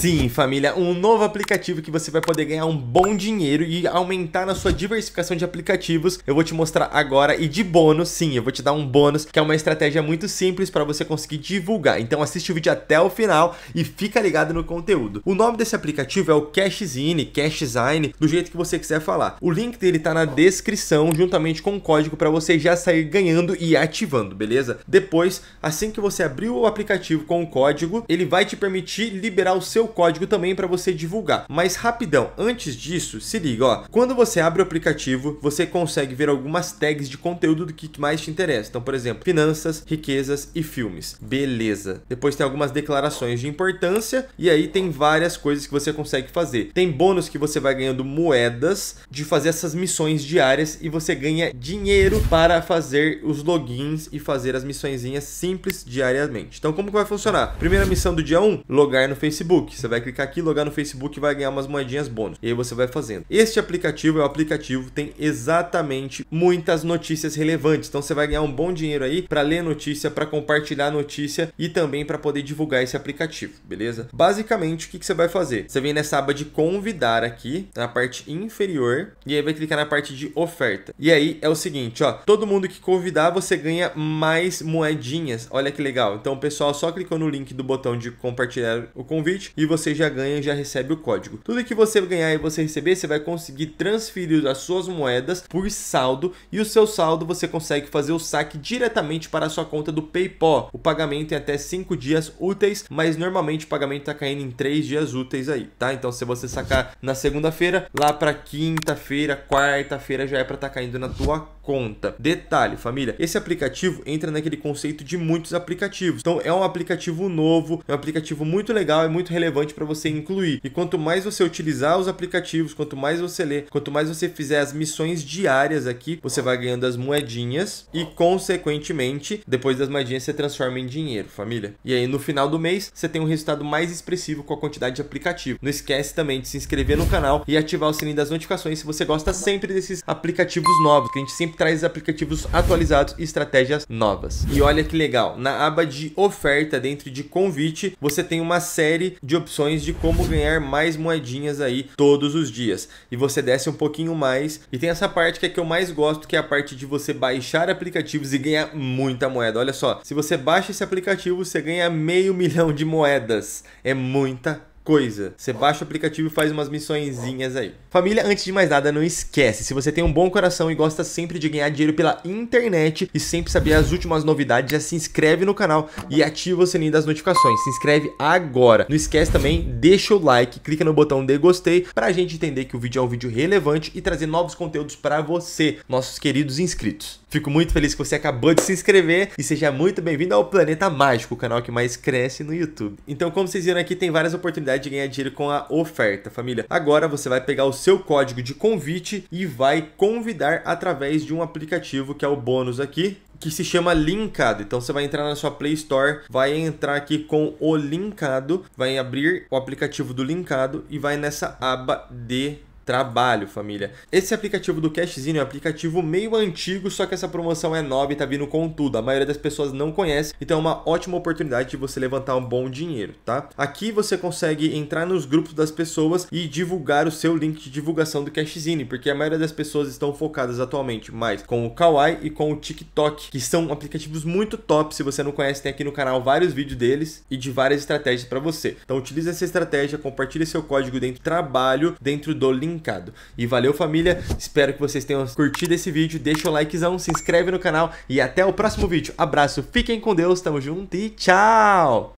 Sim, família, um novo aplicativo que você vai poder ganhar um bom dinheiro e aumentar na sua diversificação de aplicativos. Eu vou te mostrar agora e de bônus, sim, eu vou te dar um bônus, que é uma estratégia muito simples para você conseguir divulgar. Então assiste o vídeo até o final e fica ligado no conteúdo. O nome desse aplicativo é o Cashzine, Cashzine, do jeito que você quiser falar. O link dele tá na descrição, juntamente com o código para você já sair ganhando e ativando, beleza? Depois, assim que você abrir o aplicativo com o código, ele vai te permitir liberar o seu código também para você divulgar. Mas rapidão, antes disso, se liga, ó. Quando você abre o aplicativo, você consegue ver algumas tags de conteúdo do que mais te interessa. Então, por exemplo, finanças, riquezas e filmes. Beleza. Depois tem algumas declarações de importância e aí tem várias coisas que você consegue fazer. Tem bônus que você vai ganhando moedas de fazer essas missões diárias e você ganha dinheiro para fazer os logins e fazer as missõezinhas simples diariamente. Então, como que vai funcionar? Primeira missão do dia 1, logar no Facebook. Você vai clicar aqui, logar no Facebook e vai ganhar umas moedinhas bônus. E aí você vai fazendo. Este aplicativo é o aplicativo tem exatamente muitas notícias relevantes. Então você vai ganhar um bom dinheiro aí para ler notícia, para compartilhar notícia e também para poder divulgar esse aplicativo, beleza? Basicamente, o que, que você vai fazer? Você vem nessa aba de convidar aqui, na parte inferior, e aí vai clicar na parte de oferta. E aí é o seguinte, ó, todo mundo que convidar você ganha mais moedinhas. Olha que legal. Então o pessoal só clicou no link do botão de compartilhar o convite e você já ganha e já recebe o código. Tudo que você ganhar e você receber, você vai conseguir transferir as suas moedas por saldo e o seu saldo você consegue fazer o saque diretamente para a sua conta do PayPal. O pagamento é até 5 dias úteis, mas normalmente o pagamento está caindo em 3 dias úteis aí, tá? Então se você sacar na segunda-feira, lá para quinta-feira, quarta-feira já é para estar tá caindo na tua conta. Detalhe, família, esse aplicativo entra naquele conceito de muitos aplicativos. Então é um aplicativo novo, é um aplicativo muito legal e muito relevante para você incluir. E quanto mais você utilizar os aplicativos, quanto mais você ler, quanto mais você fizer as missões diárias aqui, você vai ganhando as moedinhas e consequentemente, depois das moedinhas você transforma em dinheiro, família. E aí no final do mês, você tem um resultado mais expressivo com a quantidade de aplicativo. Não esquece também de se inscrever no canal e ativar o sininho das notificações se você gosta sempre desses aplicativos novos, que a gente sempre traz aplicativos atualizados e estratégias novas. E olha que legal, na aba de oferta dentro de convite, você tem uma série de opções de como ganhar mais moedinhas aí todos os dias. E você desce um pouquinho mais e tem essa parte que é que eu mais gosto, que é a parte de você baixar aplicativos e ganhar muita moeda. Olha só, se você baixa esse aplicativo, você ganha meio milhão de moedas. É muita coisa. Você baixa o aplicativo e faz umas missõezinhas aí. Família, antes de mais nada, não esquece. Se você tem um bom coração e gosta sempre de ganhar dinheiro pela internet e sempre saber as últimas novidades, já se inscreve no canal e ativa o sininho das notificações. Se inscreve agora. Não esquece também, deixa o like, clica no botão de gostei pra gente entender que o vídeo é um vídeo relevante e trazer novos conteúdos para você, nossos queridos inscritos. Fico muito feliz que você acabou de se inscrever e seja muito bem-vindo ao Planeta Mágico, o canal que mais cresce no YouTube. Então, como vocês viram aqui, tem várias oportunidades de ganhar dinheiro com a oferta, família. Agora você vai pegar o seu código de convite e vai convidar através de um aplicativo que é o bônus aqui que se chama Linkado. Então você vai entrar na sua Play Store, vai entrar aqui com o Linkado, vai abrir o aplicativo do Linkado e vai nessa aba de trabalho, família. Esse aplicativo do Cashzinho é um aplicativo meio antigo, só que essa promoção é nova e tá vindo com tudo. A maioria das pessoas não conhece, então é uma ótima oportunidade de você levantar um bom dinheiro, tá? Aqui você consegue entrar nos grupos das pessoas e divulgar o seu link de divulgação do Cashzinho, porque a maioria das pessoas estão focadas atualmente mais com o Kawaii e com o TikTok, que são aplicativos muito top. Se você não conhece, tem aqui no canal vários vídeos deles e de várias estratégias para você. Então utilize essa estratégia, compartilhe seu código dentro do trabalho, dentro do link linkado. E valeu família, espero que vocês tenham curtido esse vídeo, deixa o likezão, se inscreve no canal e até o próximo vídeo. Abraço, fiquem com Deus, tamo junto e tchau!